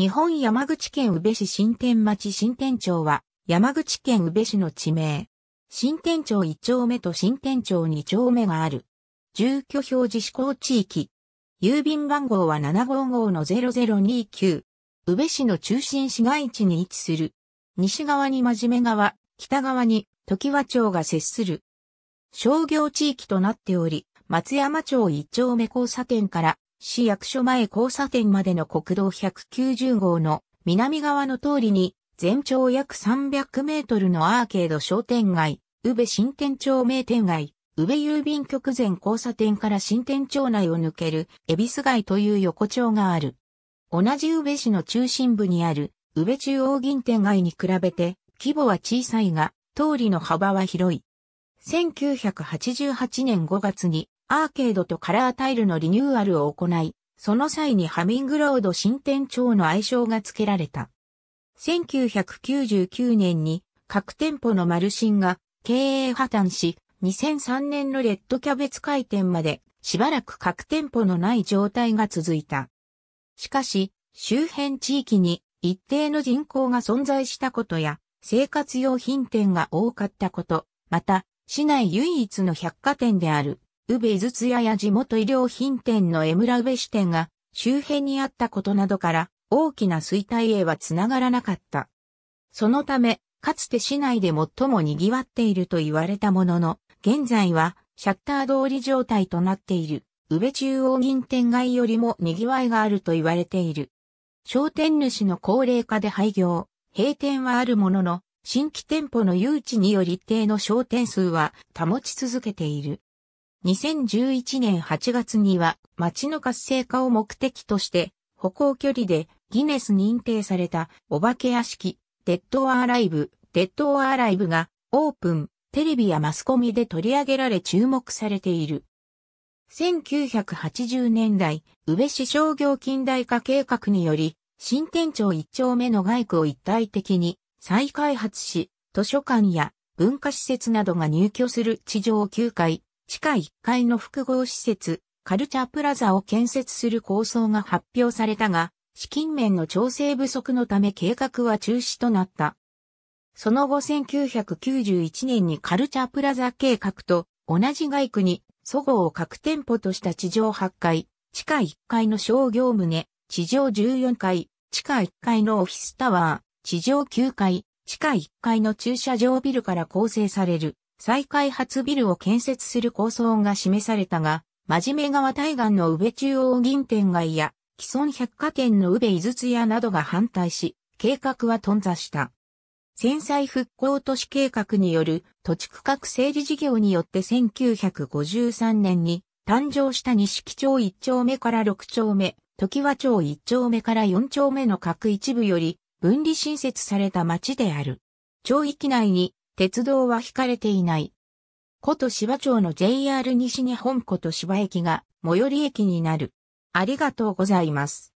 日本山口県宇部市新天町新天町は、山口県宇部市の地名。新天町1丁目と新天町2丁目がある。住居表示施行地域。郵便番号は755-0029。宇部市の中心市街地に位置する。西側に真面目側、北側に時和町が接する。商業地域となっており、松山町1丁目交差点から市役所前交差点までの国道190号の南側の通りに、全長約300メートルのアーケード商店街、宇部新店町名店街、宇部郵便局前交差点から新店町内を抜ける、恵比寿街という横丁がある。同じ宇部市の中心部にある、宇部中央銀店街に比べて、規模は小さいが、通りの幅は広い。1988年5月にアーケードとカラータイルのリニューアルを行い、その際にハミングロード新店長の愛称が付けられた。1999年に各店舗のマルシンが経営破綻し、2003年のレッドキャベツ開店までしばらく各店舗のない状態が続いた。しかし、周辺地域に一定の人口が存在したことや、生活用品店が多かったこと、また、市内唯一の百貨店である宇部井筒屋や地元医療品店の江村宇部支店が周辺にあったことなどから大きな衰退へはつながらなかった。そのため、かつて市内で最も賑わっていると言われたものの、現在はシャッター通り状態となっている、宇部中央銀店街よりも賑わいがあると言われている。商店主の高齢化で廃業、閉店はあるものの、新規店舗の誘致により一定の商店数は保ち続けている。2011年8月には街の活性化を目的として歩行距離でギネス認定されたお化け屋敷デッドアーライブデッドアーライブがオープンテレビやマスコミで取り上げられ注目されている。1980年代、宇部市商業近代化計画により、新店長一丁目の外区を一体的に再開発し、図書館や文化施設などが入居する地上9階、地下1階の複合施設、カルチャープラザを建設する構想が発表されたが、資金面の調整不足のため計画は中止となった。その後1991年にカルチャープラザ計画と同じ街区に、祖号を各店舗とした地上8階、地下1階の商業棟、地上14階、地下1階のオフィスタワー、地上9階、地下1階の駐車場ビルから構成される。再開発ビルを建設する構想が示されたが、真面目川対岸の宇部中央銀店街や、既存百貨店の宇部井筒屋などが反対し、計画は頓挫した。戦災復興都市計画による土地区画整理事業によって1953年に誕生した西木町1丁目から6丁目、時和町1丁目から4丁目の各一部より分離新設された町である。町域内に鉄道は引かれていない。古都芝町の JR 西日本古都芝駅が最寄り駅になる。ありがとうございます。